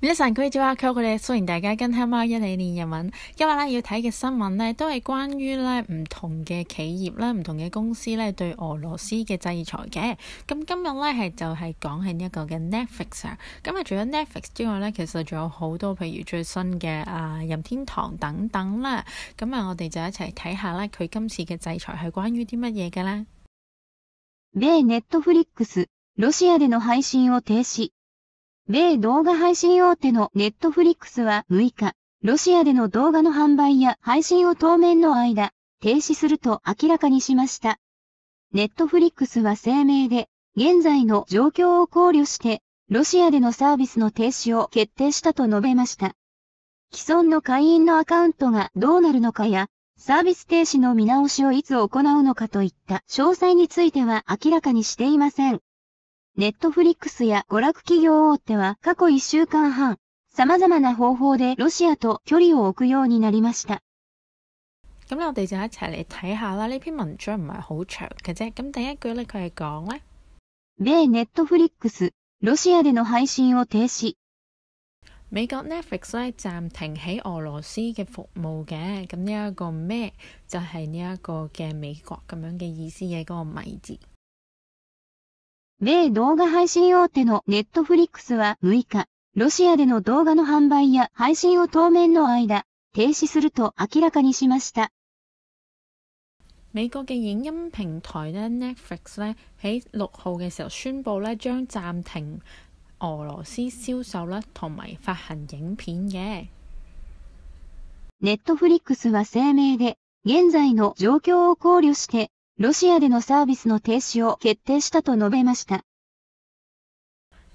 んにちは。迎再入嚟。歡迎大家跟聽猫一起练日文。今日咧要睇嘅新聞咧，都係關於咧唔同嘅企業啦、唔同嘅公司咧，對俄羅斯嘅制裁嘅。咁今日咧系就係講喺呢一個嘅 Netflix 啊。咁啊，除咗 Netflix 之外咧，其實仲有好多譬如最新嘅啊任天堂等等啦。咁啊，我哋就一齊睇下咧，佢今次嘅制裁係關於啲乜嘢嘅咧？Netflix、ロシアでの配信を停止。米動画配信大手のネットフリックスは6日、ロシアでの動画の販売や配信を当面の間、停止すると明らかにしました。ネットフリックスは声明で、現在の状況を考慮して、ロシアでのサービスの停止を決定したと述べました。既存の会員のアカウントがどうなるのかや、サービス停止の見直しをいつ行うのかといった詳細については明らかにしていません。ネットフリックスや娯楽企業大手は過去1週間半、様々な方法でロシアと距離を置くようになりました。咁我哋就一齊嚟睇下啦。呢篇文章唔係好長嘅啫。咁第一句咧，佢係講咧，米 Netflix ロシアでの配信を停止。美國 Netflix 咧暫停喺俄羅斯嘅服務嘅。咁呢一個咩就係呢一個嘅美國咁樣嘅意思嘅嗰個米字。米動画配信大手のネットフリックスは6日、ロシアでの動画の販売や配信を当面の間、停止すると明らかにしました。美嘅影音平台咧 Netflix 咧喺六嘅候宣布咧停俄斯售啦同埋行影片嘅。ネットフリックスは声明で現在の状況を考慮してロシアでのサービスの停止を決定したと述べました。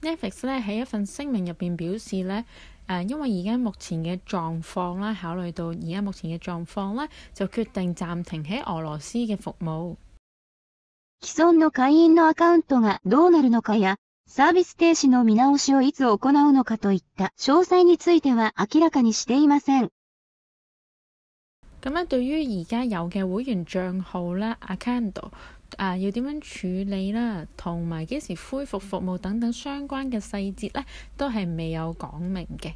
Netflix 咧喺一份声明入面、表示咧，誒、呃、因為而家目前嘅状況啦，考慮到而家目前嘅状況咧，就決定暫停喺俄罗斯嘅服務。既存の会員のアカウントがどうなるのかや、サービス停止の見直しをいつ行うのかといった詳細については明らかにしていません。咁咧，對於而家有嘅會員帳號咧，account 啊，要點樣處理啦，同埋幾時恢復服務等等相關嘅細節咧，都係未有講明嘅。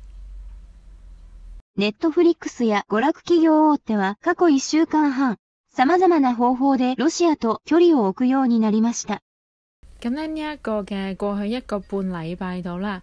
Netflix や娯楽企業大手ては、過去一週間半、様々な方法でロシアと距離を置くようになりました。咁咧，呢一個嘅過去一個半禮拜度啦。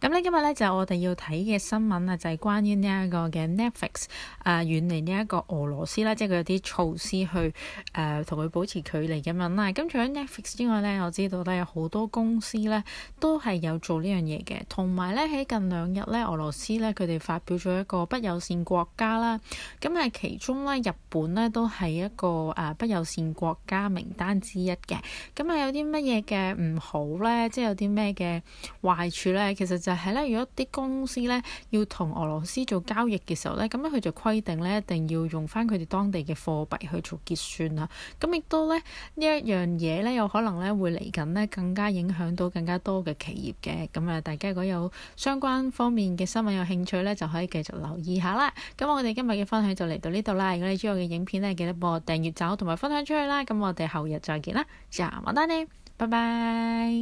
咁咧今日咧就我哋要睇嘅新聞啊，就係關於呢一個嘅 Netflix 啊遠離呢一個俄羅斯啦，即係佢有啲措施去誒同佢保持距離咁樣啦。咁除咗 Netflix 之外咧，我知道咧有好多公司咧都係有做呢樣嘢嘅，同埋咧喺近兩日咧俄羅斯咧佢哋發表咗一個不友善國家啦。咁係其中咧日本咧都係一個誒不友善國家名單之一嘅。咁係有啲乜嘢嘅唔好咧？即係有啲咩嘅壞處咧？其實。就係咧，如果啲公司咧要同俄羅斯做交易嘅時候咧，咁咧佢就規定咧一定要用翻佢哋當地嘅貨幣去做結算啦。咁亦都咧呢一樣嘢咧，有可能咧會嚟緊咧更加影響到更加多嘅企業嘅。咁啊，大家如果有相關方面嘅新聞有興趣咧，就可以繼續留意下啦。咁我哋今日嘅分享就嚟到呢度啦。如果你中意我嘅影片咧，記得幫我訂閱、走同埋分享出去啦。咁我哋後日再見啦，下晚安丹呢，拜拜。